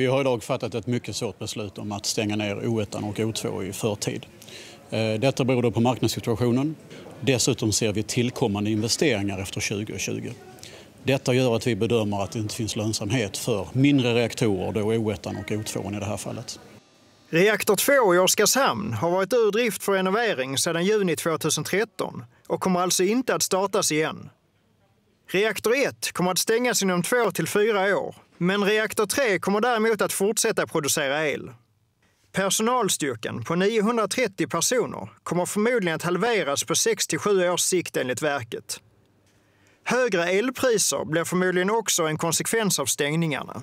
Vi har idag fattat ett mycket svårt beslut om att stänga ner O1 och O2 i förtid. Eh, detta beror på marknadssituationen. Dessutom ser vi tillkommande investeringar efter 2020. Detta gör att vi bedömer att det inte finns lönsamhet för mindre reaktorer, då O1 och O2 i det här fallet. Reaktor 2 i Oskarshamn har varit ur drift för renovering sedan juni 2013 och kommer alltså inte att startas igen. Reaktor 1 kommer att stängas inom två till fyra år men reaktor 3 kommer däremot att fortsätta producera el. Personalstyrkan på 930 personer kommer förmodligen att halveras på 6-7 års sikt enligt verket. Högre elpriser blir förmodligen också en konsekvens av stängningarna.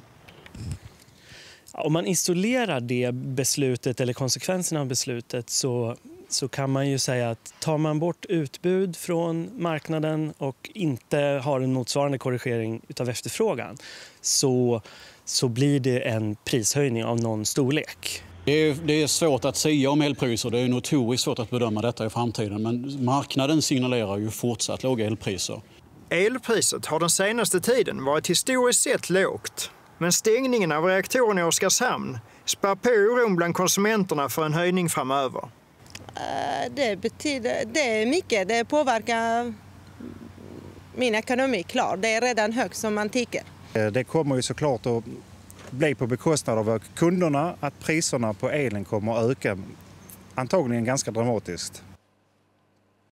Om man isolerar det beslutet eller konsekvenserna av beslutet så så kan man ju säga att tar man bort utbud från marknaden och inte har en motsvarande korrigering av efterfrågan så, så blir det en prishöjning av någon storlek. Det är, det är svårt att säga om elpriser. Det är notoriskt svårt att bedöma detta i framtiden. Men marknaden signalerar ju fortsatt låga elpriser. Elpriset har den senaste tiden varit historiskt sett lågt. Men stängningen av reaktorn i Oskarshamn spär på oron bland konsumenterna för en höjning framöver. Eh, det betyder, det är mycket, det påverkar min ekonomi, klar. Det är redan högt som man tycker. Eh, det kommer ju såklart att bli på bekostnad av kunderna att priserna på elen kommer att öka antagligen ganska dramatiskt.